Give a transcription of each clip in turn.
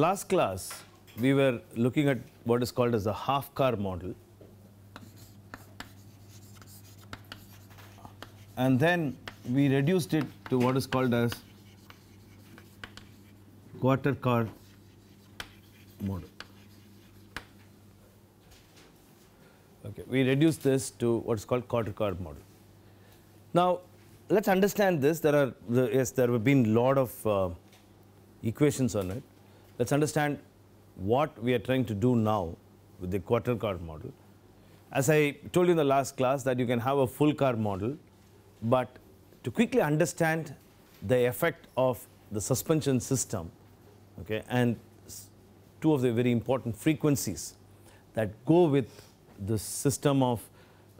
last class, we were looking at what is called as the half car model. And then we reduced it to what is called as quarter car model. Okay, we reduce this to what is called quarter car model. Now, let's understand this. There are yes, there have been lot of uh, equations on it. Let's understand what we are trying to do now with the quarter car model. As I told you in the last class that you can have a full car model, but to quickly understand the effect of the suspension system okay, and two of the very important frequencies that go with the system of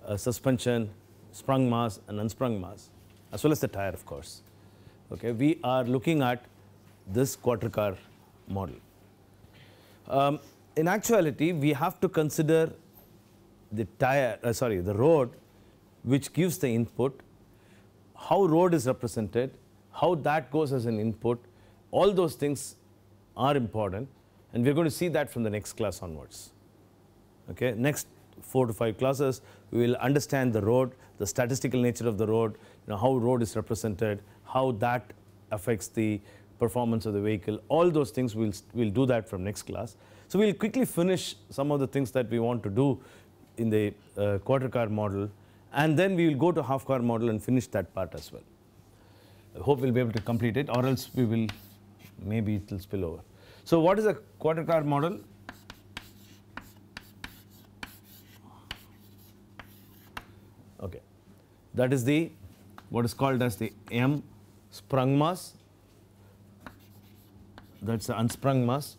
uh, suspension, sprung mass and unsprung mass, as well as the tire of course. Okay, we are looking at this quarter car model. Um, in actuality, we have to consider the tire, uh, sorry, the road which gives the input, how road is represented, how that goes as an input, all those things are important and we are going to see that from the next class onwards. Okay, next 4 to 5 classes we will understand the road, the statistical nature of the road, you know, how road is represented, how that affects the performance of the vehicle. All those things, we'll, we'll do that from next class. So we'll quickly finish some of the things that we want to do in the uh, quarter car model and then we will go to half car model and finish that part as well. I hope we'll be able to complete it or else we will, maybe it will spill over. So what is a quarter car model? Okay, that is the, what is called as the M sprung mass that's the unsprung mass,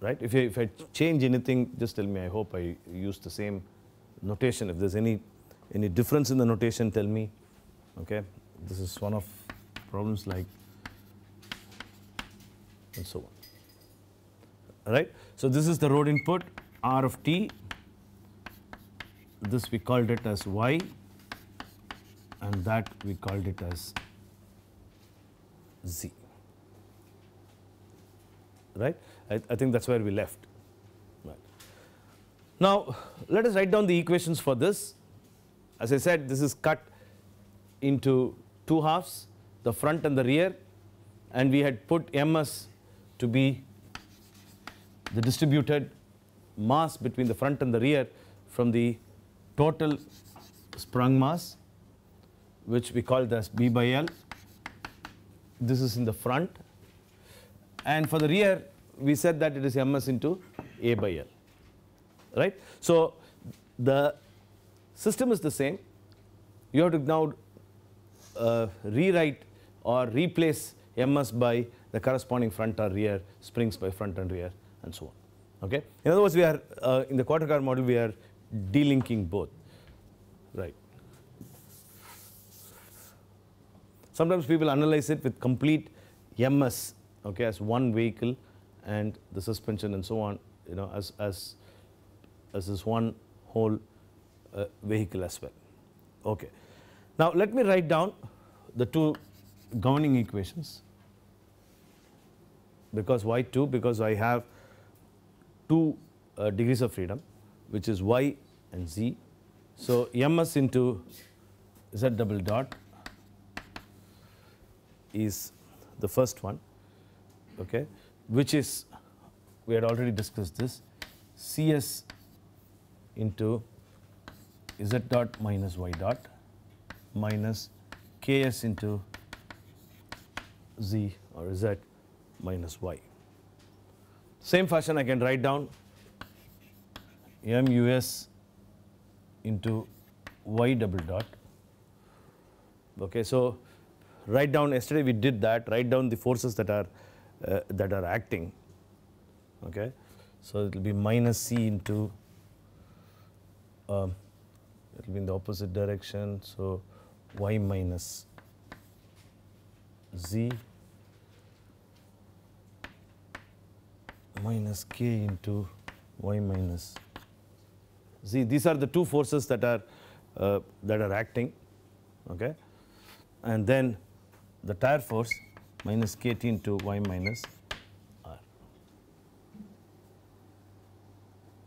right? If, you, if I change anything, just tell me. I hope I use the same notation. If there's any, any difference in the notation, tell me. Okay, this is one of problems like and so on. All right. So this is the road input R of t. This we called it as y, and that we called it as z right. I, I think that is where we left. Right. Now, let us write down the equations for this. As I said, this is cut into two halves, the front and the rear, and we had put MS to be the distributed mass between the front and the rear from the total sprung mass which we call as B by L. This is in the front and for the rear we said that it is ms into a by l right so the system is the same you have to now uh, rewrite or replace ms by the corresponding front or rear springs by front and rear and so on okay in other words we are uh, in the quarter car model we are delinking both right sometimes people analyze it with complete ms okay, as one vehicle and the suspension and so on, you know, as, as, as this one whole uh, vehicle as well. Okay. Now, let me write down the two governing equations because y 2? Because I have two uh, degrees of freedom which is y and z. So, ms into z double dot is the first one okay, which is we had already discussed this Cs into z dot minus y dot minus ks into z or z minus y. Same fashion I can write down mus into y double dot. Okay, so write down yesterday we did that, write down the forces that are uh, that are acting. Okay, so it will be minus C into. Uh, it will be in the opposite direction. So y minus z minus k into y minus z. These are the two forces that are uh, that are acting. Okay, and then the tire force minus kt into y minus r.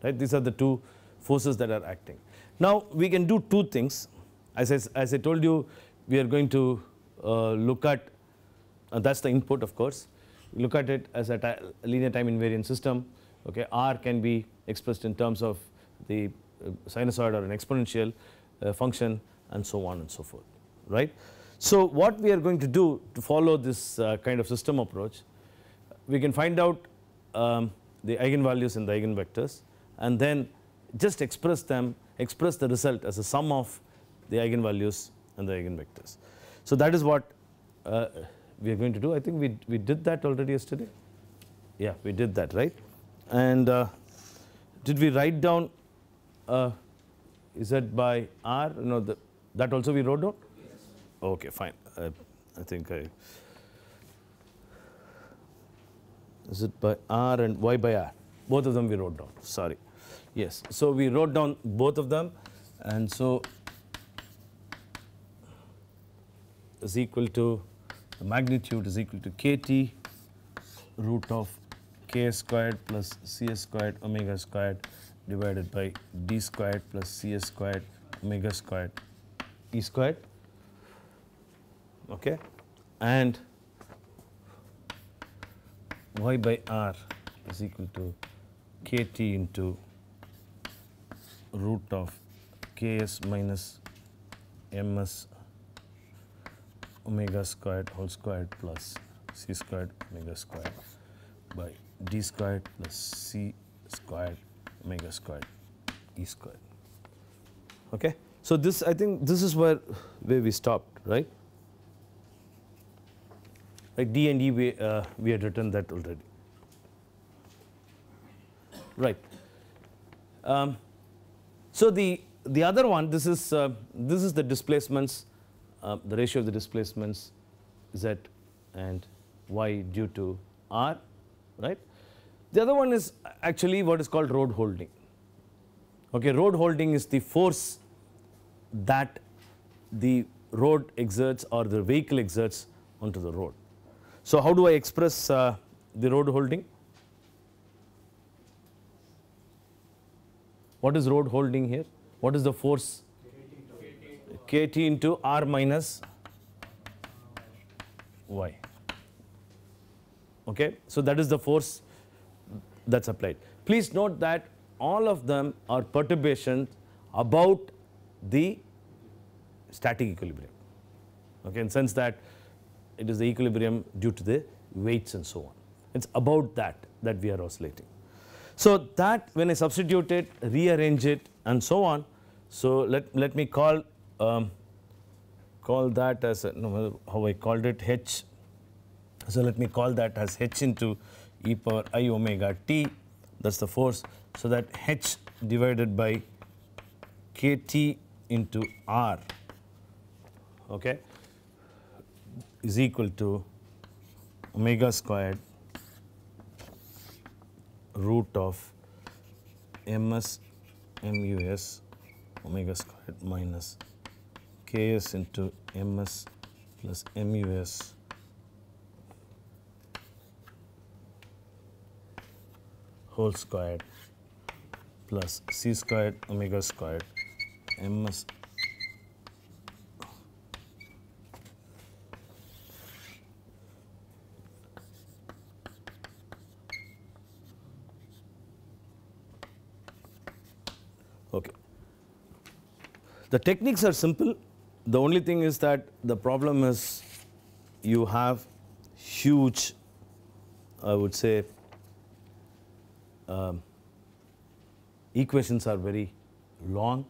Right? These are the two forces that are acting. Now we can do two things. As I, as I told you, we are going to uh, look at uh, that's the input, of course. Look at it as a linear time invariant system. Okay, r can be expressed in terms of the uh, sinusoid or an exponential uh, function, and so on and so forth. Right? So what we are going to do to follow this uh, kind of system approach, we can find out um, the eigenvalues and the eigenvectors and then just express them, express the result as a sum of the eigenvalues and the eigenvectors. So that is what uh, we are going to do. I think we, we did that already yesterday. Yeah, we did that, right? And uh, did we write down uh, is that by R? No, the, that also we wrote down. Okay, fine. I, I think I. Is it by R and Y by R? Both of them we wrote down. Sorry. Yes. So we wrote down both of them, and so is equal to the magnitude is equal to kT root of k squared plus c squared omega squared divided by d squared plus c squared omega squared e squared okay, and y by r is equal to kt into root of ks minus ms omega squared whole squared plus c squared omega squared by d squared plus c squared omega squared e squared. Okay. So, this I think this is where where we stopped right. Like D and E, we, uh, we had written that already. Right. Um, so the, the other one, this is, uh, this is the displacements, uh, the ratio of the displacements Z and Y due to R, right? The other one is actually what is called road holding. Okay, road holding is the force that the road exerts or the vehicle exerts onto the road. So, how do I express uh, the road holding? What is road holding here? What is the force? KT into R minus Y. Okay, so that is the force that's applied. Please note that all of them are perturbations about the static equilibrium. Okay, in sense that it is the equilibrium due to the weights and so on. It is about that that we are oscillating. So that when I substitute it, rearrange it and so on, so let, let me call um, call that as a, no, how I called it h. So let me call that as h into e power i omega t that is the force. So that h divided by kt into r okay is equal to omega squared root of ms mus omega squared minus ks into ms plus mus whole squared plus c squared omega squared ms The techniques are simple. The only thing is that the problem is you have huge, I would say, um, equations are very long.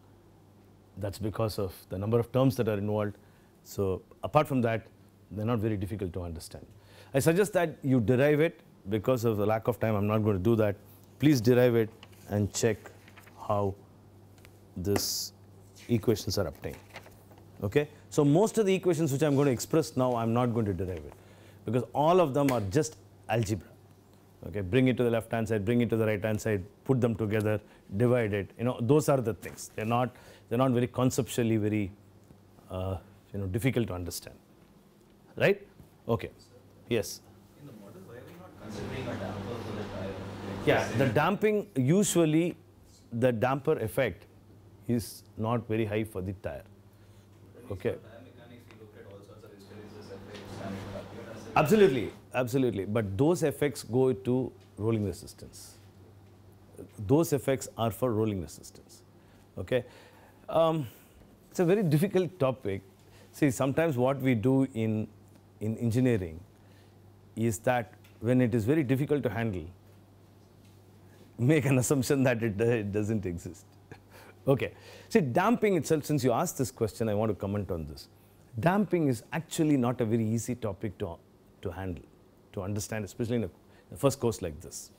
That's because of the number of terms that are involved. So apart from that, they're not very difficult to understand. I suggest that you derive it because of the lack of time, I'm not going to do that. Please derive it and check how this equations are obtained. Okay? So most of the equations which I am going to express now I am not going to derive it because all of them are just algebra. Okay? Bring it to the left hand side, bring it to the right hand side, put them together, divide it, you know those are the things. They are not, they are not very conceptually very uh, you know difficult to understand. Right? Okay. Yes. Yeah, the damping usually the damper effect is not very high for the tire. Okay. Absolutely, absolutely. But those effects go to rolling resistance. Those effects are for rolling resistance. Okay. Um, it's a very difficult topic. See, sometimes what we do in, in engineering is that when it is very difficult to handle, make an assumption that it, uh, it doesn't exist. Okay. See, damping itself, since you asked this question, I want to comment on this. Damping is actually not a very easy topic to, to handle, to understand, especially in a, in a first course like this.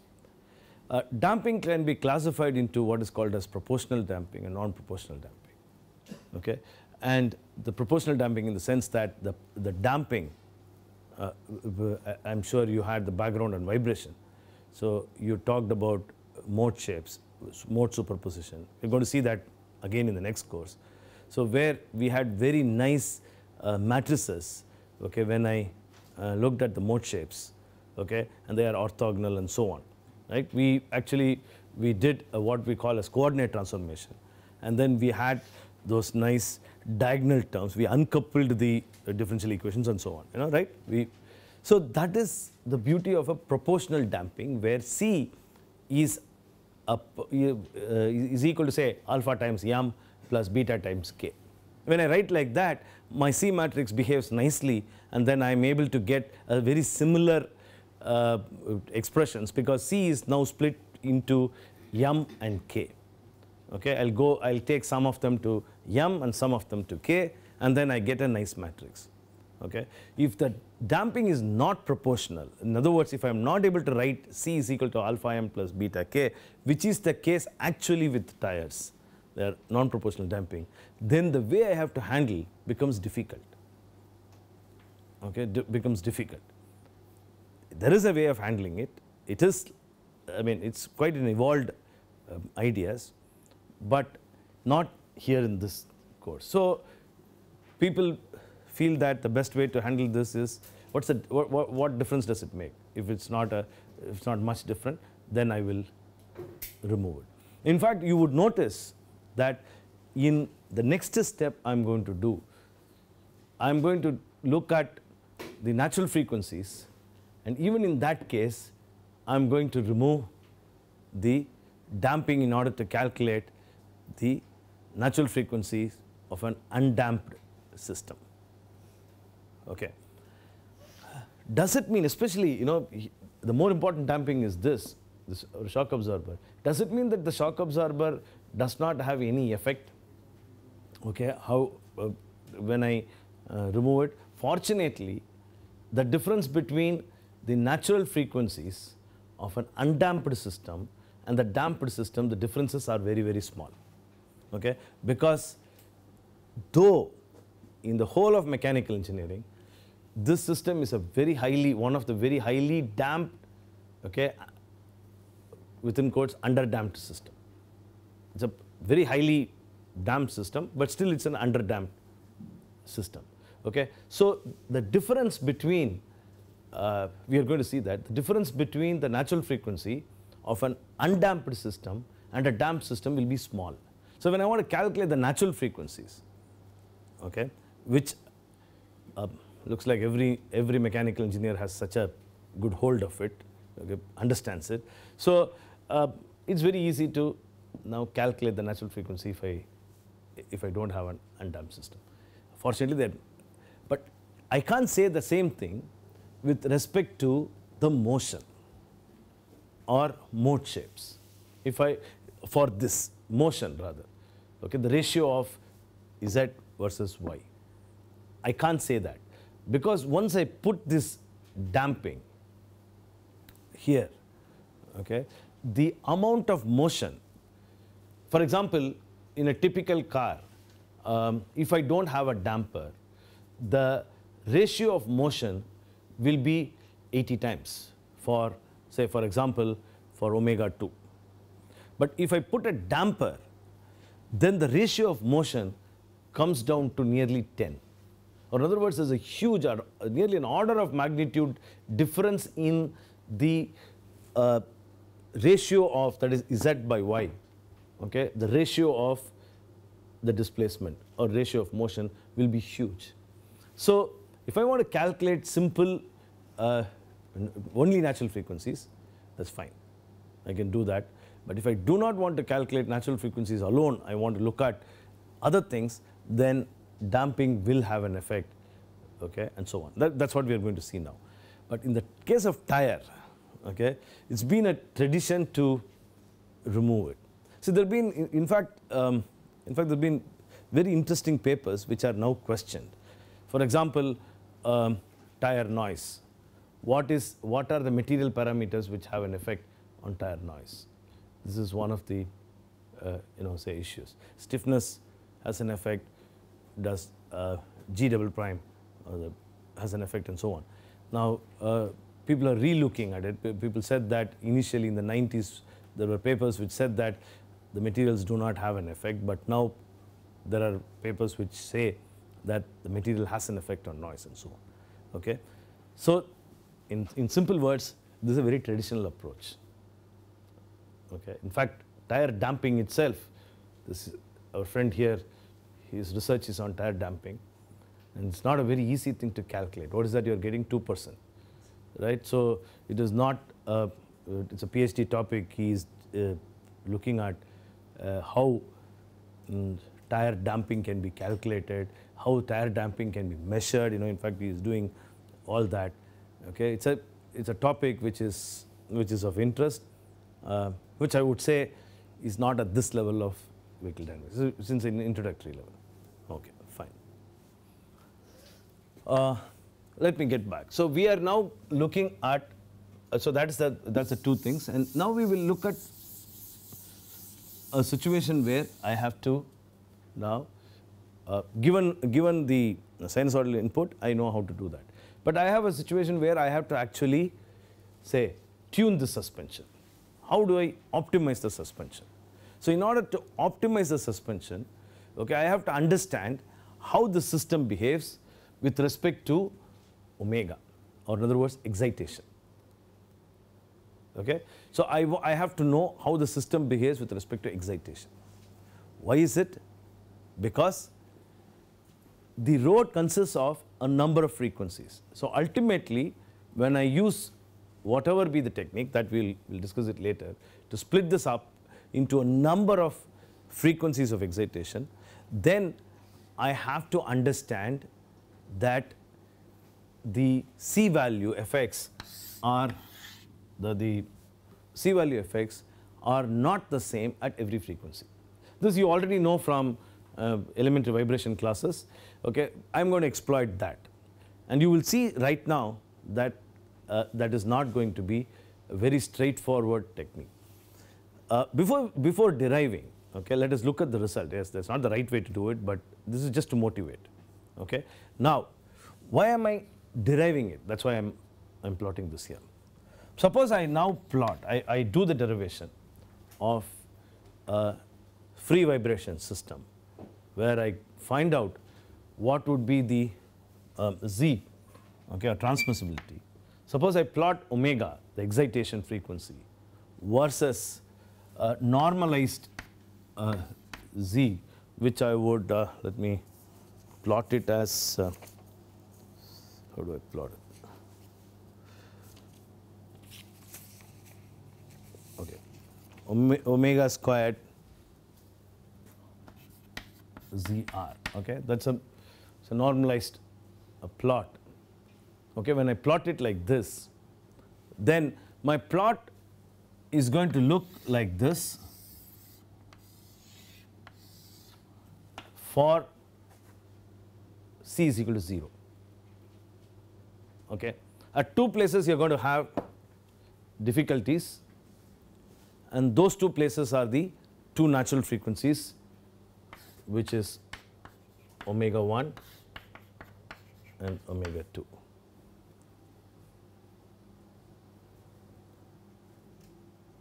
Uh, damping can be classified into what is called as proportional damping and non-proportional damping. Okay? And the proportional damping in the sense that the, the damping, uh, uh I'm sure you had the background on vibration. So you talked about mode shapes, mode superposition. We're going to see that again in the next course. So where we had very nice uh, matrices, okay, when I uh, looked at the mode shapes, okay, and they are orthogonal and so on, right. We actually, we did a, what we call as coordinate transformation and then we had those nice diagonal terms, we uncoupled the uh, differential equations and so on, you know, right. We, so that is the beauty of a proportional damping where C is up, uh, is equal to say alpha times yam plus beta times k. When I write like that, my C matrix behaves nicely and then I am able to get a very similar uh, expressions because C is now split into m and k. Okay, I'll go, I'll take some of them to m and some of them to k and then I get a nice matrix. Okay? If the damping is not proportional, in other words, if I am not able to write C is equal to alpha m plus beta k, which is the case actually with tires, they are non-proportional damping, then the way I have to handle becomes difficult, okay, D becomes difficult. There is a way of handling it, it is, I mean, it is quite an evolved um, ideas, but not here in this course. So, people feel that the best way to handle this is what's the what, what, what difference does it make? If it's not a if it's not much different, then I will remove it. In fact, you would notice that in the next step I'm going to do, I'm going to look at the natural frequencies and even in that case, I'm going to remove the damping in order to calculate the natural frequencies of an undamped system. Okay. Does it mean, especially, you know, the more important damping is this, this shock absorber. Does it mean that the shock absorber does not have any effect? Okay, how, uh, when I uh, remove it, fortunately, the difference between the natural frequencies of an undamped system and the damped system, the differences are very, very small. Okay, because though in the whole of mechanical engineering, this system is a very highly, one of the very highly damped, okay, within quotes, underdamped system. It's a very highly damped system, but still it's an underdamped system. Okay, so the difference between, uh, we are going to see that, the difference between the natural frequency of an undamped system and a damped system will be small. So when I want to calculate the natural frequencies, okay, which um, looks like every, every mechanical engineer has such a good hold of it, okay, understands it. So uh, it's very easy to now calculate the natural frequency if I, if I don't have an undamped system. Fortunately, that, but I can't say the same thing with respect to the motion or mode shapes. If I, for this motion rather, okay, the ratio of Z versus Y. I can't say that because once I put this damping here, okay, the amount of motion, for example, in a typical car, um, if I don't have a damper, the ratio of motion will be 80 times for, say, for example, for omega 2. But if I put a damper, then the ratio of motion comes down to nearly 10. Or in other words, there's a huge, uh, nearly an order of magnitude difference in the uh, ratio of, that is Z by Y, okay, the ratio of the displacement or ratio of motion will be huge. So, if I want to calculate simple uh, only natural frequencies, that's fine. I can do that. But if I do not want to calculate natural frequencies alone, I want to look at other things, then damping will have an effect, okay, and so on. That, that's what we are going to see now. But in the case of tire, okay, it's been a tradition to remove it. So there have been, in, fact, um, in fact, there have been very interesting papers which are now questioned. For example, um, tire noise. What is, what are the material parameters which have an effect on tire noise? This is one of the, uh, you know, say issues. Stiffness has an effect does uh, G double prime uh, the, has an effect and so on. Now, uh, people are re-looking at it. people said that initially in the 90s, there were papers which said that the materials do not have an effect, but now there are papers which say that the material has an effect on noise and so on. Okay? So, in, in simple words, this is a very traditional approach. Okay? In fact, tire damping itself, this our friend here his research is on tire damping. And it's not a very easy thing to calculate. What is that you're getting 2%, right? So it is not, a, it's a PhD topic. He is uh, looking at uh, how um, tire damping can be calculated, how tire damping can be measured. You know, in fact, he is doing all that. Okay, it's a it's a topic which is which is of interest, uh, which I would say is not at this level of vehicle dynamics since in introductory level. Okay, fine. Uh, let me get back. So we are now looking at, uh, so that's the, that's the two things. And now we will look at a situation where I have to now, uh, given, given the sinusoidal input, I know how to do that. But I have a situation where I have to actually say, tune the suspension. How do I optimize the suspension? So in order to optimize the suspension, okay, I have to understand how the system behaves with respect to omega or in other words excitation. Okay? So I, I have to know how the system behaves with respect to excitation. Why is it? Because the road consists of a number of frequencies. So ultimately when I use whatever be the technique that we will we'll discuss it later to split this up into a number of frequencies of excitation, then I have to understand that the C value effects are the, the C value effects are not the same at every frequency. This you already know from uh, elementary vibration classes. Okay, I am going to exploit that and you will see right now that uh, that is not going to be a very straightforward technique. Uh, before, before deriving, okay, let us look at the result. Yes, that's not the right way to do it, but this is just to motivate. Okay. Now, why am I deriving it? That's why I'm, I'm plotting this here. Suppose I now plot, I, I do the derivation of a free vibration system where I find out what would be the um, Z, okay, or transmissibility. Suppose I plot omega, the excitation frequency, versus uh, normalized uh, z, which I would, uh, let me plot it as, how do I plot it? omega squared zr okay that's a it's a normalized a plot okay when i plot it like this then my plot is going to look like this for c is equal to 0. Okay. At two places you are going to have difficulties and those two places are the two natural frequencies which is omega 1 and omega 2.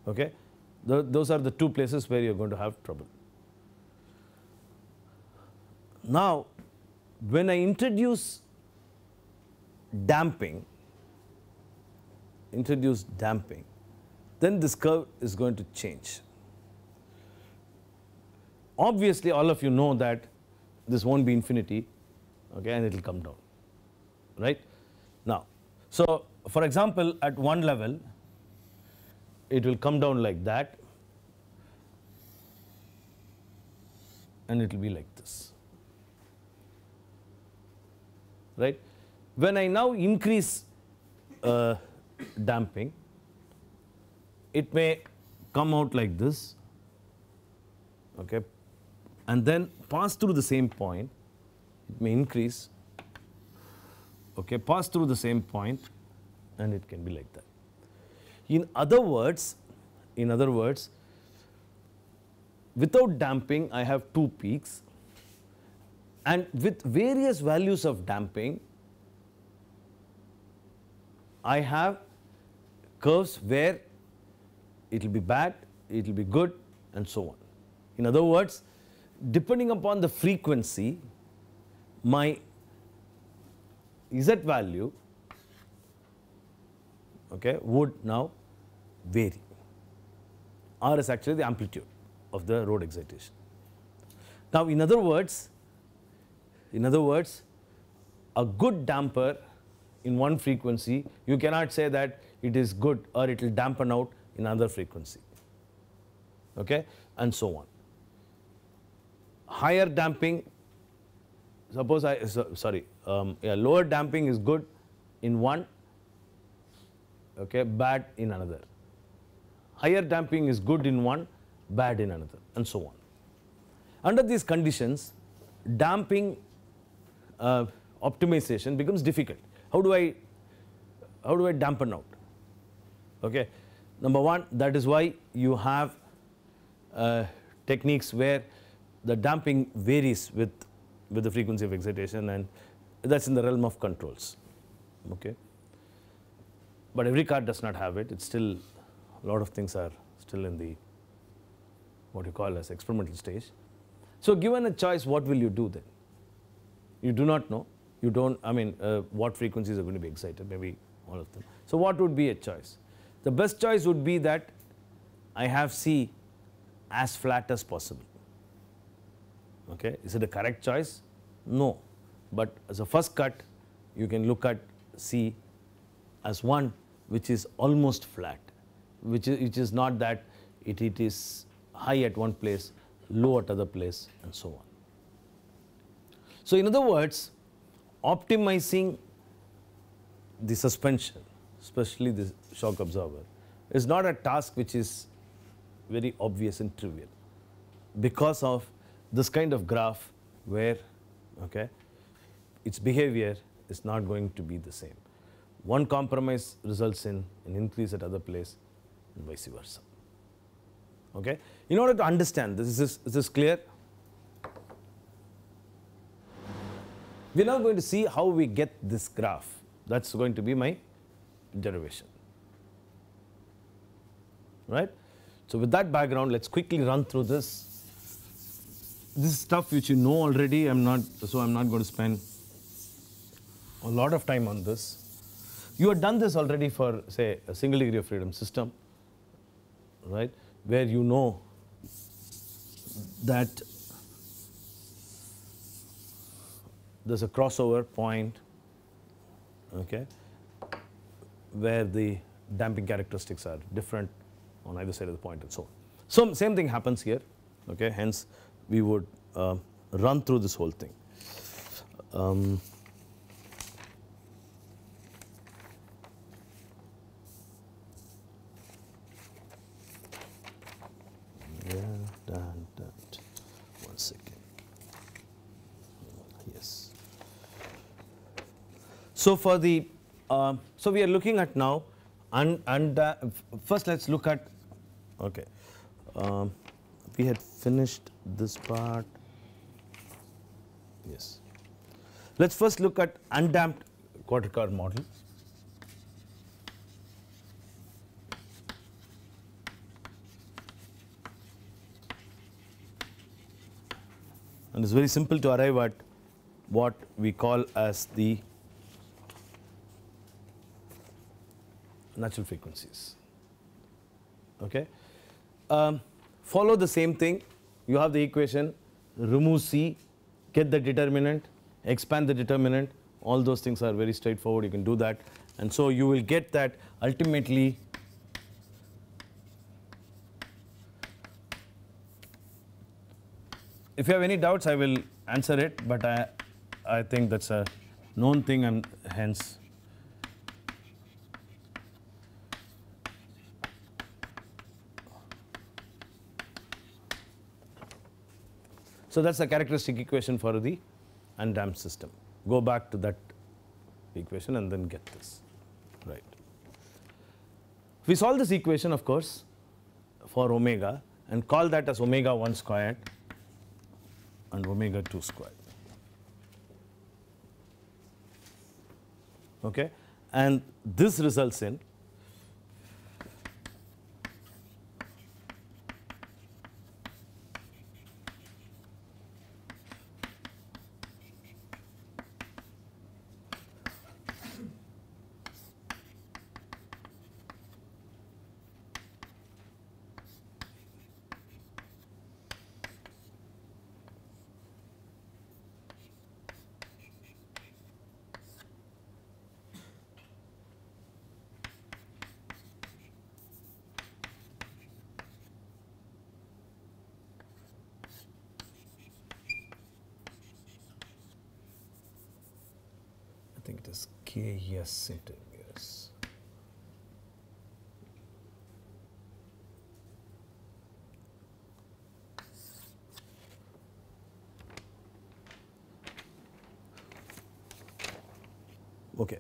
Okay? those are the two places where you're going to have trouble. Now, when I introduce damping, introduce damping, then this curve is going to change. Obviously, all of you know that this won't be infinity, okay, and it will come down, right? Now, so for example, at one level, it will come down like that and it will be like this. Right? When I now increase uh, damping, it may come out like this okay, and then pass through the same point, it may increase, okay, pass through the same point and it can be like that. In other words, in other words, without damping I have two peaks and with various values of damping I have curves where it will be bad, it will be good and so on. In other words, depending upon the frequency, my z value okay, would now vary. R is actually the amplitude of the road excitation. Now, in other words, in other words, a good damper in one frequency, you cannot say that it is good or it will dampen out in another frequency, okay, and so on. Higher damping, suppose I, so, sorry, um, yeah, lower damping is good in one okay, bad in another. Higher damping is good in one, bad in another and so on. Under these conditions, damping uh, optimization becomes difficult. How do I, how do I dampen out? Okay. Number one, that is why you have uh, techniques where the damping varies with, with the frequency of excitation and that is in the realm of controls. Okay but every card does not have it. It's still, a lot of things are still in the, what you call as experimental stage. So given a choice, what will you do then? You do not know. You don't, I mean, uh, what frequencies are going to be excited, maybe all of them. So what would be a choice? The best choice would be that I have C as flat as possible. Okay, is it a correct choice? No, but as a first cut, you can look at C as 1 which is almost flat, which is, which is not that it, it is high at one place, low at other place and so on. So in other words, optimizing the suspension, especially the shock absorber, is not a task which is very obvious and trivial because of this kind of graph where okay, its behavior is not going to be the same one compromise results in an increase at other place and vice versa. Okay? In order to understand this, is this, is this clear? We are now going to see how we get this graph. That is going to be my derivation. Right? So, with that background, let us quickly run through this. This stuff which you know already, I am not, so I am not going to spend a lot of time on this. You had done this already for, say, a single degree of freedom system, right? Where you know that there's a crossover point, okay, where the damping characteristics are different on either side of the point and so on. So, same thing happens here, okay, hence we would uh, run through this whole thing. Um, So for the, uh, so we are looking at now, and and uh, first let's look at, okay, um, we had finished this part. Yes. Let's first look at undamped quarter car model. and it's very simple to arrive at what we call as the natural frequencies. Okay. Um, follow the same thing. You have the equation, remove C, get the determinant, expand the determinant. All those things are very straightforward. You can do that. And so you will get that ultimately if you have any doubts, I will answer it, but I, I think that's a known thing and hence So that's the characteristic equation for the undamped system. Go back to that equation and then get this, right. We solve this equation of course for omega and call that as omega 1 squared and omega 2 squared. Okay? And this results in Yes, it is. Okay.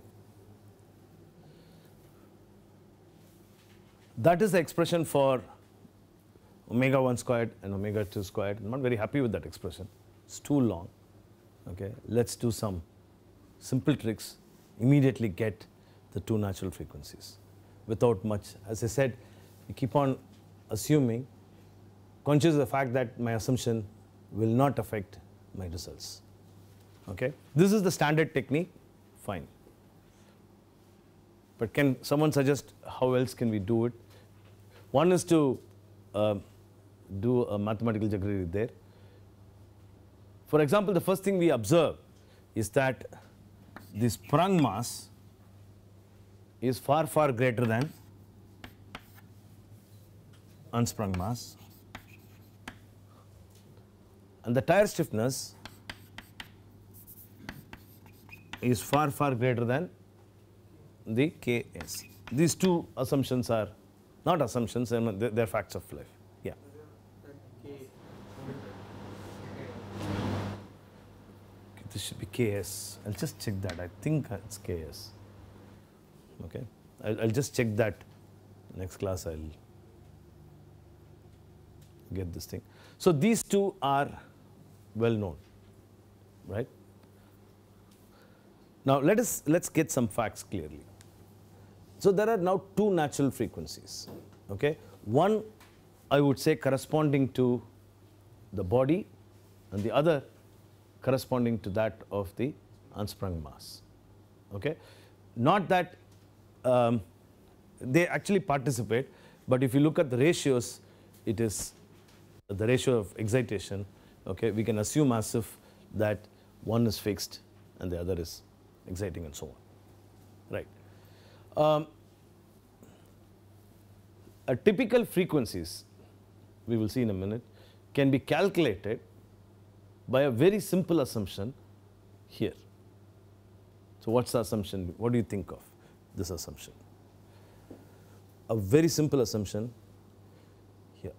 That is the expression for omega 1 squared and omega 2 squared. I'm not very happy with that expression. It's too long. Okay, let's do some simple tricks immediately get the two natural frequencies without much. As I said, you keep on assuming, conscious of the fact that my assumption will not affect my results. Okay? This is the standard technique, fine. But can someone suggest how else can we do it? One is to uh, do a mathematical jaggery there. For example, the first thing we observe is that the sprung mass is far, far greater than unsprung mass and the tire stiffness is far, far greater than the Ks. These two assumptions are not assumptions, they are facts of life. this should be KS. I'll just check that. I think it's KS. Okay. I'll, I'll just check that. Next class, I'll get this thing. So these two are well known, right? Now let us let's get some facts clearly. So there are now two natural frequencies. Okay, one I would say corresponding to the body, and the other corresponding to that of the unsprung mass. Okay? Not that um, they actually participate, but if you look at the ratios, it is the ratio of excitation. Okay? We can assume as if that one is fixed and the other is exciting and so on. Right. Um, typical frequencies, we will see in a minute, can be calculated by a very simple assumption here. So what's the assumption? What do you think of this assumption? A very simple assumption here.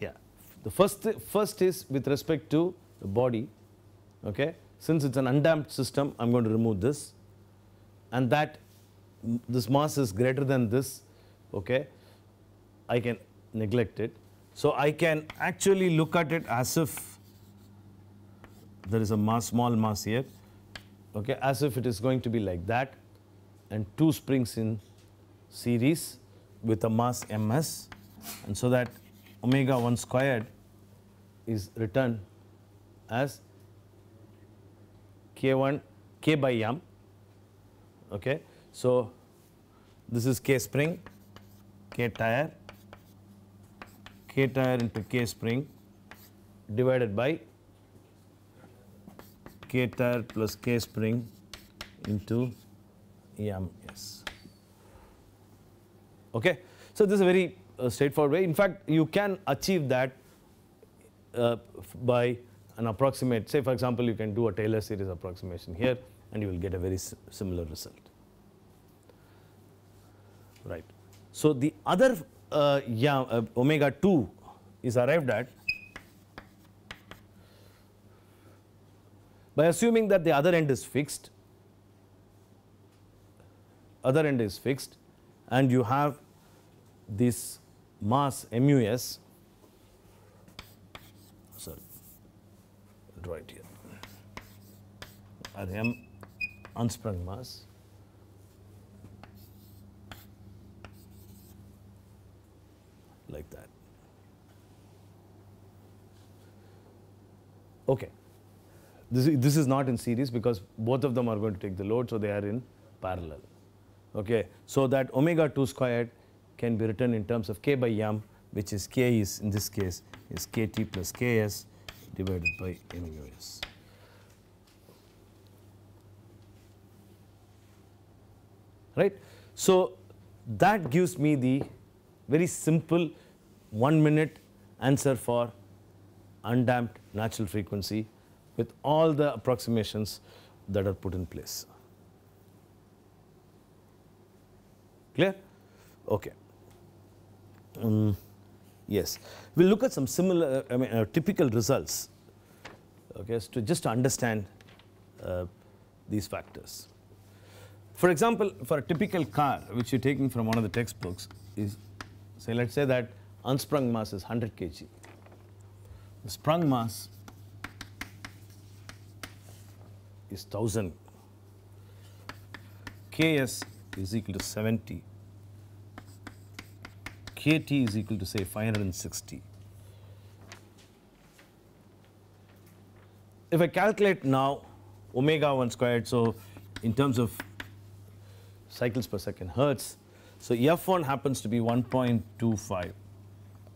Yeah. The first, first is with respect to the body, okay? Since it's an undamped system, I'm going to remove this and that this mass is greater than this, okay? I can neglected. So I can actually look at it as if there is a mass, small mass here, okay, as if it is going to be like that and two springs in series with a mass ms and so that omega 1 squared is written as k1 k by m okay so this is k spring k tire K tire into K spring divided by K tire plus K spring into EMS. Okay. So, this is a very uh, straightforward way. In fact, you can achieve that uh, by an approximate, say for example, you can do a Taylor series approximation here and you will get a very similar result. Right. So, the other uh, yeah, uh, omega 2 is arrived at by assuming that the other end is fixed, other end is fixed and you have this mass MUS, sorry, draw it here, at M unsprung mass like that. Okay. This, this is not in series because both of them are going to take the load, so they are in parallel. Okay. So that omega 2 squared can be written in terms of k by m, which is k is in this case is kt plus ks divided by mu s. Right. So that gives me the very simple one minute answer for undamped natural frequency with all the approximations that are put in place. Clear? Okay. Um, yes. We'll look at some similar, I mean, uh, typical results. Okay, so to just to understand uh, these factors. For example, for a typical car, which you're taking from one of the textbooks, is say, let's say that unsprung mass is 100 kg. The sprung mass is 1000. Ks is equal to 70. Kt is equal to say 560. If I calculate now omega 1 squared, so in terms of cycles per second hertz, so F1 happens to be 1.25.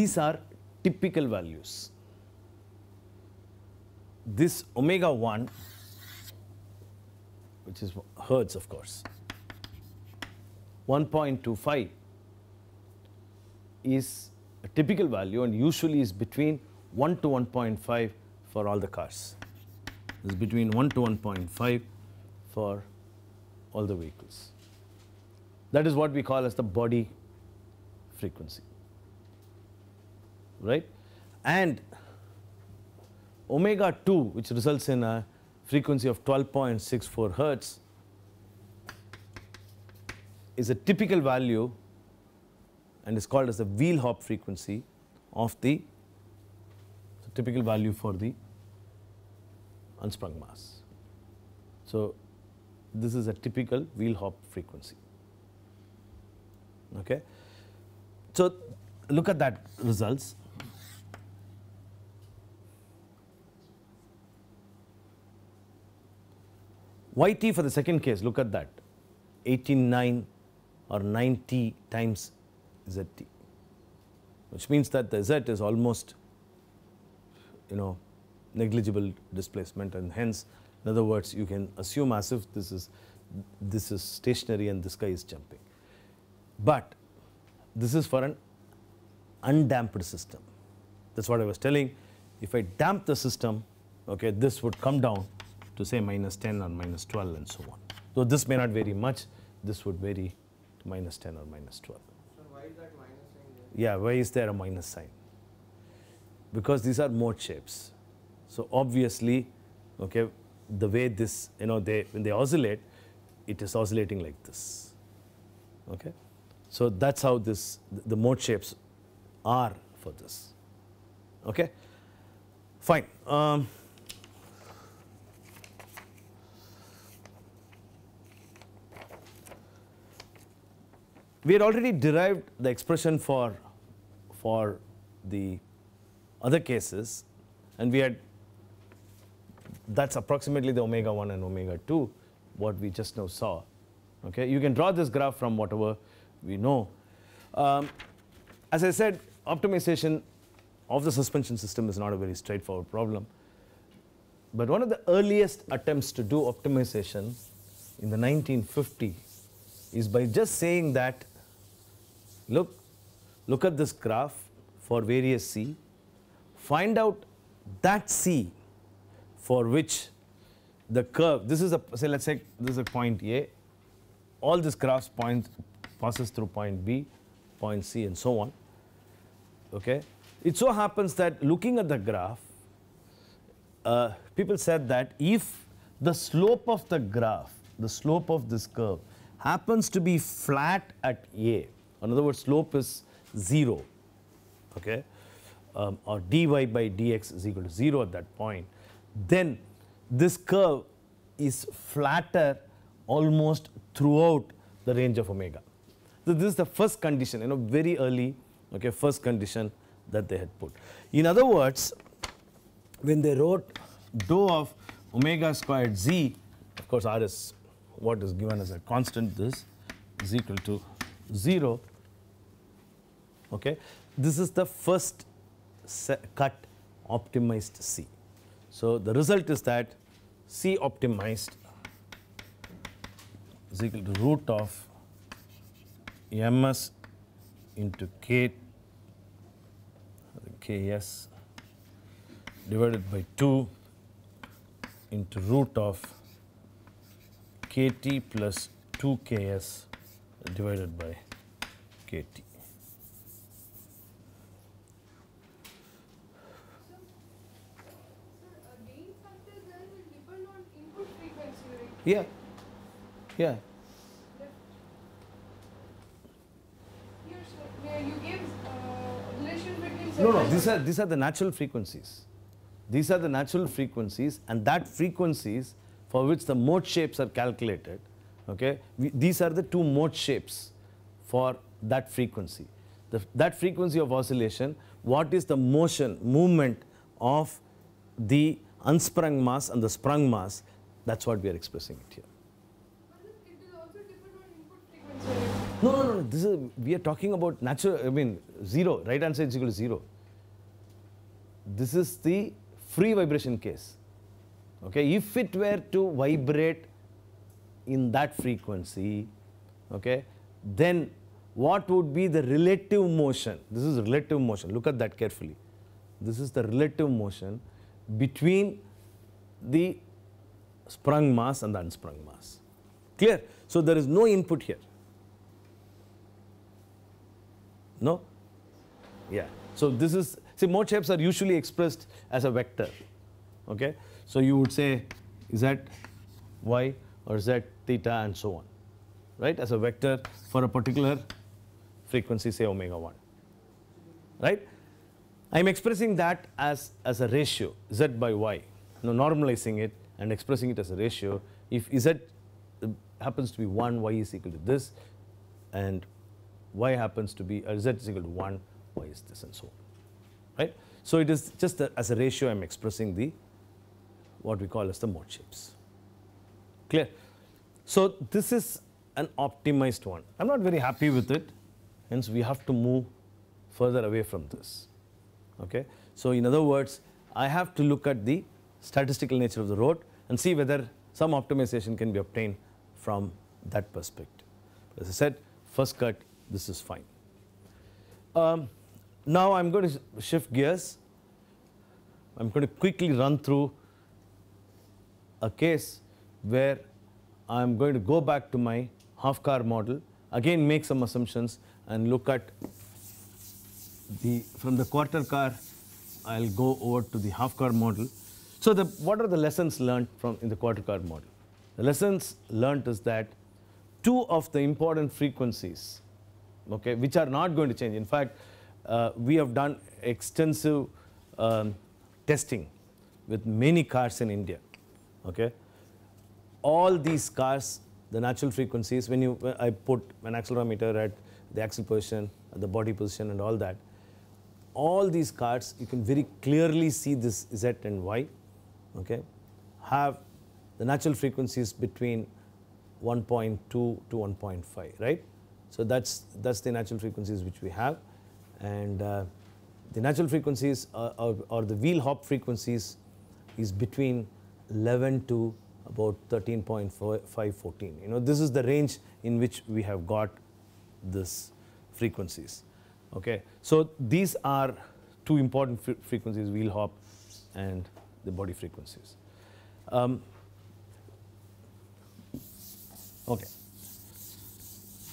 These are typical values. This omega 1, which is hertz of course, 1.25 is a typical value and usually is between 1 to 1.5 for all the cars. This is between 1 to 1.5 for all the vehicles. That is what we call as the body frequency right and omega 2 which results in a frequency of 12.64 hertz is a typical value and is called as the wheel hop frequency of the typical value for the unsprung mass. So, this is a typical wheel hop frequency. Okay. So, look at that results YT for the second case, look at that. 89 or 90 times ZT, which means that the Z is almost, you know, negligible displacement and hence, in other words, you can assume as if this is, this is stationary and this guy is jumping. But this is for an undamped system. That is what I was telling. If I damp the system, okay, this would come down to say minus 10 or minus 12 and so on. So this may not vary much, this would vary to minus 10 or minus 12. So why is that minus Yeah, why is there a minus sign? Because these are mode shapes. So obviously, okay, the way this, you know, they, when they oscillate, it is oscillating like this, okay? So that's how this, the mode shapes are for this, okay? Fine. Um, We had already derived the expression for, for the other cases and we had that's approximately the omega 1 and omega 2 what we just now saw. Okay? You can draw this graph from whatever we know. Um, as I said optimization of the suspension system is not a very straightforward problem. But one of the earliest attempts to do optimization in the 1950 is by just saying that Look, look at this graph for various C, find out that C for which the curve, this is a, say let us say this is a point A, all this graphs points passes through point B, point C and so on. Okay. It so happens that looking at the graph, uh, people said that if the slope of the graph, the slope of this curve happens to be flat at A, in other words, slope is 0, okay, um, or dy by dx is equal to 0 at that point, then this curve is flatter almost throughout the range of omega. So, this is the first condition, you know, very early, okay, first condition that they had put. In other words, when they wrote dou of omega squared z, of course, r is what is given as a constant, this is equal to 0. Okay. This is the first cut optimized C. So, the result is that C optimized is equal to root of ms into k ks divided by 2 into root of kt plus 2ks divided by kt. Yeah. Yeah. No, no, these are, these are the natural frequencies. These are the natural frequencies and that frequencies for which the mode shapes are calculated, okay, we, these are the two mode shapes for that frequency. The, that frequency of oscillation, what is the motion, movement of the unsprung mass and the sprung mass that's what we are expressing it here. No, no, no, This is we are talking about natural. I mean, zero. Right hand side is equal to zero. This is the free vibration case. Okay, if it were to vibrate in that frequency, okay, then what would be the relative motion? This is relative motion. Look at that carefully. This is the relative motion between the sprung mass and the unsprung mass. Clear? So, there is no input here. No? Yeah. So, this is, see mode shapes are usually expressed as a vector. Okay? So, you would say z, y or z, theta and so on. Right? As a vector for a particular frequency say omega 1. Right? I am expressing that as, as a ratio z by y, you know, normalizing it and expressing it as a ratio. If Z happens to be 1, Y is equal to this, and Y happens to be, or uh, Z is equal to 1, Y is this, and so on. Right? So it is just as a ratio I am expressing the, what we call as the mode shapes. Clear? So this is an optimized one. I am not very happy with it, hence we have to move further away from this. Okay? So in other words, I have to look at the statistical nature of the road and see whether some optimization can be obtained from that perspective. As I said, first cut, this is fine. Um, now I am going to shift gears. I am going to quickly run through a case where I am going to go back to my half car model, again make some assumptions and look at the from the quarter car I will go over to the half car model so the, what are the lessons learned from in the quarter card model? The lessons learned is that two of the important frequencies, okay, which are not going to change. In fact, uh, we have done extensive um, testing with many cars in India, okay. All these cars, the natural frequencies, when you when I put an accelerometer at the axle position, the body position, and all that, all these cars, you can very clearly see this Z and Y okay, have the natural frequencies between 1.2 to 1.5, right? So that's that's the natural frequencies which we have, and uh, the natural frequencies are, uh, are, or the wheel hop frequencies is between 11 to about 13.5 14 you know this is the range in which we have got this frequencies okay so these are two important fre frequencies wheel hop and the body frequencies. Um, okay.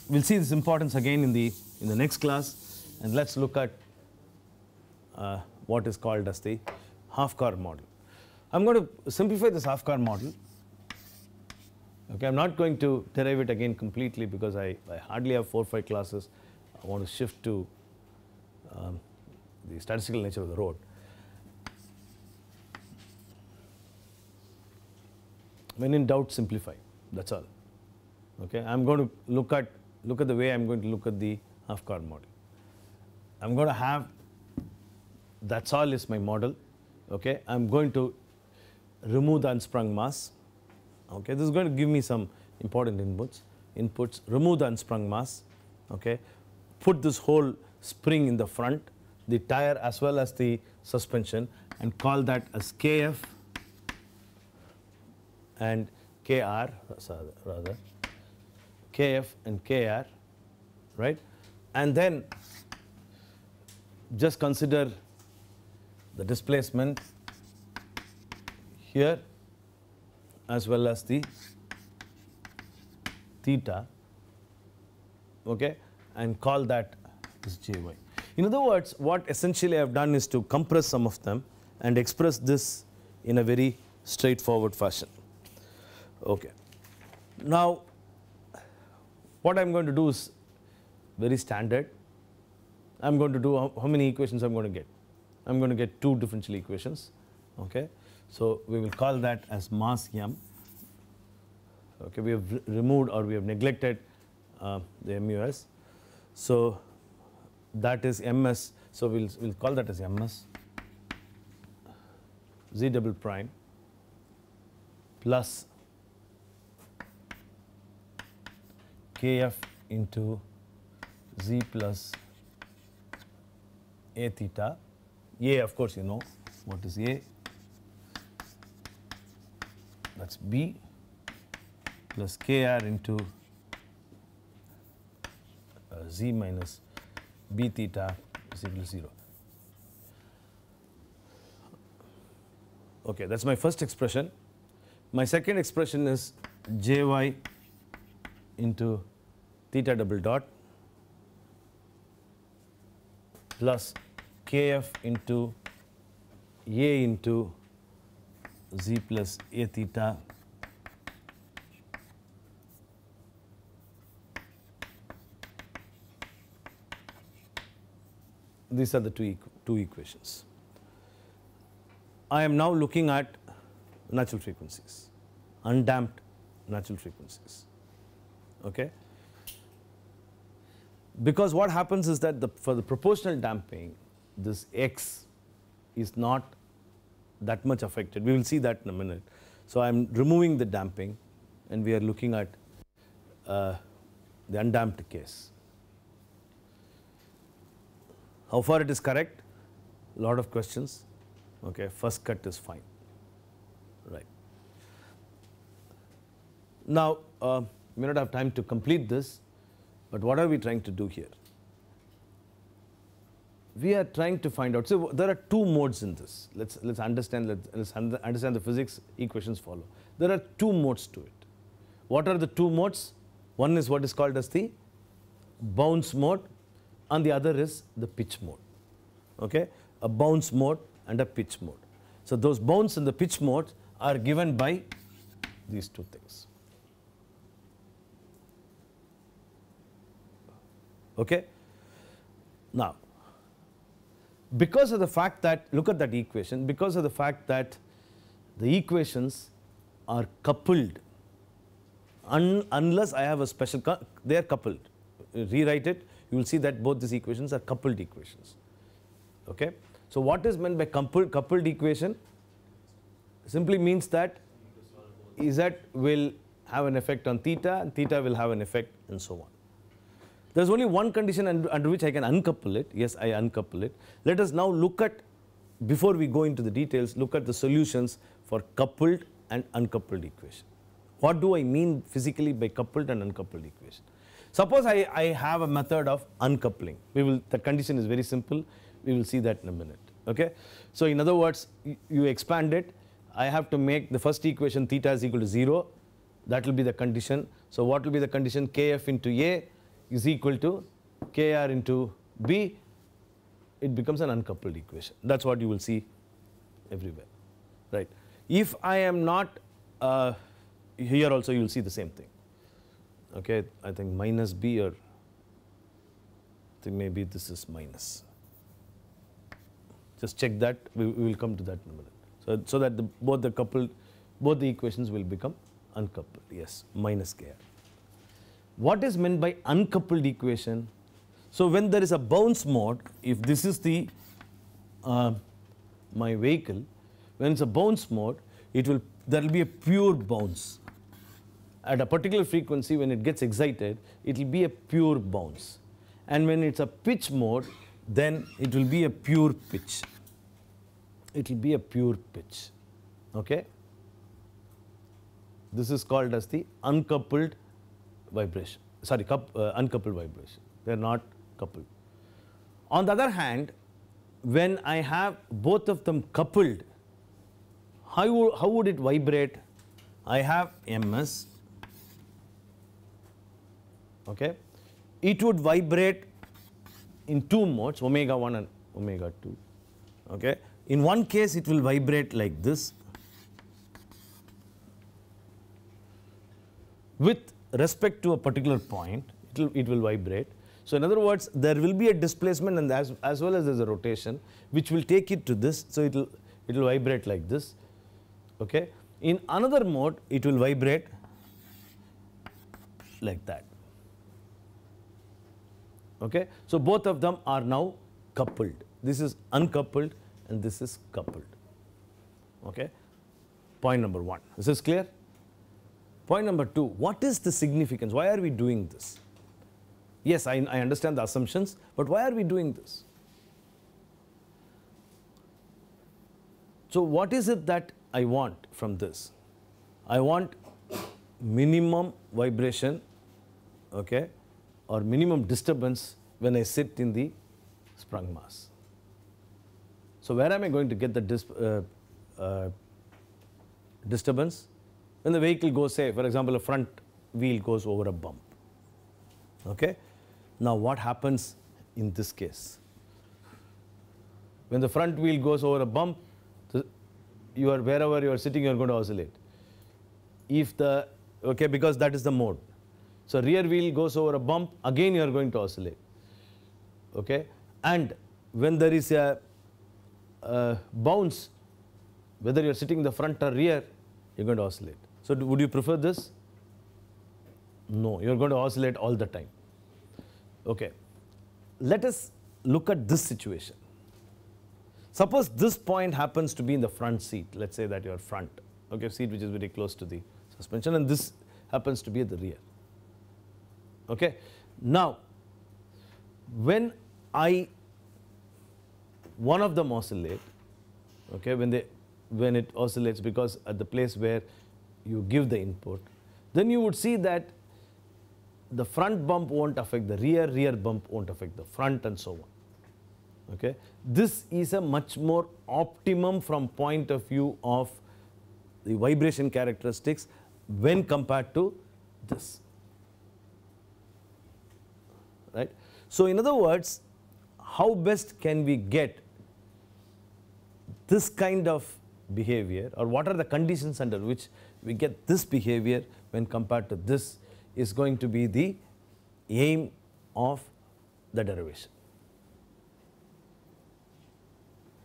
We'll see this importance again in the in the next class, and let's look at uh, what is called as the half-car model. I'm going to simplify this half-car model. Okay, I'm not going to derive it again completely because I, I hardly have four or five classes. I want to shift to um, the statistical nature of the road. When in doubt, simplify. That's all. Okay, I'm going to look at look at the way I'm going to look at the half car model. I'm going to have that's all is my model. Okay, I'm going to remove the unsprung mass. Okay, this is going to give me some important inputs. Inputs remove the unsprung mass. Okay, put this whole spring in the front, the tire as well as the suspension, and call that as KF and Kr rather Kf and Kr right and then just consider the displacement here as well as the theta okay and call that is jy in other words what essentially i have done is to compress some of them and express this in a very straightforward fashion Okay. Now, what I am going to do is very standard. I am going to do how, many equations I am going to get. I am going to get two differential equations. Okay. So, we will call that as mass m. Okay, we have removed or we have neglected uh, the MUS. So, that is MS. So, we will we'll call that as MS z double prime plus kf into z plus a theta. A of course you know what is a, that is b plus kr into uh, z minus b theta is equal to 0. Okay, that is my first expression. My second expression is jy into theta double dot plus kf into a into z plus a theta these are the two, two equations. I am now looking at natural frequencies, undamped natural frequencies okay? Because what happens is that the, for the proportional damping, this x is not that much affected. We will see that in a minute. So I am removing the damping and we are looking at uh, the undamped case. How far it is correct? A lot of questions. Okay, first cut is fine. Right. Now, uh, we may not have time to complete this, but what are we trying to do here? We are trying to find out. So there are two modes in this. Let's let's understand. Let's, let's understand the physics equations follow. There are two modes to it. What are the two modes? One is what is called as the bounce mode, and the other is the pitch mode. Okay, a bounce mode and a pitch mode. So those bounce and the pitch mode are given by these two things. Okay? Now, because of the fact that, look at that equation, because of the fact that the equations are coupled un, unless I have a special, they are coupled. Rewrite it, you will see that both these equations are coupled equations. Okay? So, what is meant by coupled, coupled equation? Simply means that Z will have an effect on theta and theta will have an effect and so on. There's only one condition under, which I can uncouple it. Yes, I uncouple it. Let us now look at, before we go into the details, look at the solutions for coupled and uncoupled equation. What do I mean physically by coupled and uncoupled equation? Suppose I, I have a method of uncoupling. We will, the condition is very simple. We will see that in a minute. Okay. So in other words, you, you expand it. I have to make the first equation theta is equal to 0. That will be the condition. So what will be the condition? Kf into A is equal to kr into b, it becomes an uncoupled equation. That's what you will see everywhere, right? If I am not, uh, here also you will see the same thing, okay? I think minus b or I think maybe this is minus. Just check that, we, we will come to that in a minute. So, so that the, both the coupled, both the equations will become uncoupled, yes, minus kr. What is meant by uncoupled equation? So when there is a bounce mode, if this is the uh, my vehicle, when it's a bounce mode, it will there will be a pure bounce. At a particular frequency, when it gets excited, it will be a pure bounce. And when it's a pitch mode, then it will be a pure pitch. It will be a pure pitch. Okay? This is called as the uncoupled vibration, sorry, uh, uncoupled vibration. They are not coupled. On the other hand, when I have both of them coupled, how, would, how would it vibrate? I have MS, okay? It would vibrate in two modes, omega 1 and omega 2, okay? In one case, it will vibrate like this with respect to a particular point, it'll, it will vibrate. So in other words, there will be a displacement and as, as well as there's a rotation, which will take it to this. So it'll, it'll vibrate like this. Okay. In another mode, it will vibrate like that. Okay. So both of them are now coupled. This is uncoupled and this is coupled. Okay. Point number one. Is this clear? Point number two, what is the significance? Why are we doing this? Yes, I, I understand the assumptions, but why are we doing this? So, what is it that I want from this? I want minimum vibration okay, or minimum disturbance when I sit in the sprung mass. So, where am I going to get the dis uh, uh, disturbance? when the vehicle goes say for example a front wheel goes over a bump. Okay? Now what happens in this case? When the front wheel goes over a bump, the, you are wherever you are sitting you are going to oscillate. If the okay because that is the mode. So rear wheel goes over a bump again you are going to oscillate. Okay? And when there is a, a bounce whether you are sitting in the front or rear you are going to oscillate. So do, would you prefer this? No, you're going to oscillate all the time. Okay. Let us look at this situation. Suppose this point happens to be in the front seat. Let's say that your front, okay, seat which is very close to the suspension and this happens to be at the rear. Okay. Now, when I, one of them oscillate, okay, when they, when it oscillates because at the place where you give the input, then you would see that the front bump won't affect the rear, rear bump won't affect the front and so on. Okay? This is a much more optimum from point of view of the vibration characteristics when compared to this. Right? So, in other words, how best can we get this kind of behavior or what are the conditions under which we get this behavior when compared to this is going to be the aim of the derivation.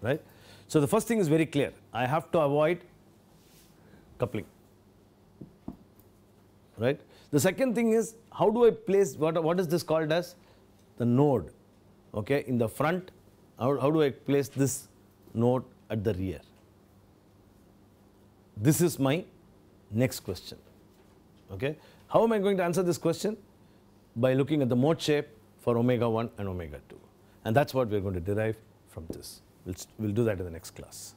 Right? So, the first thing is very clear I have to avoid coupling. Right? The second thing is how do I place what, what is this called as the node okay, in the front how, how do I place this node at the rear. This is my next question. Okay. How am I going to answer this question? By looking at the mode shape for omega 1 and omega 2. And that's what we're going to derive from this. We'll, we'll do that in the next class.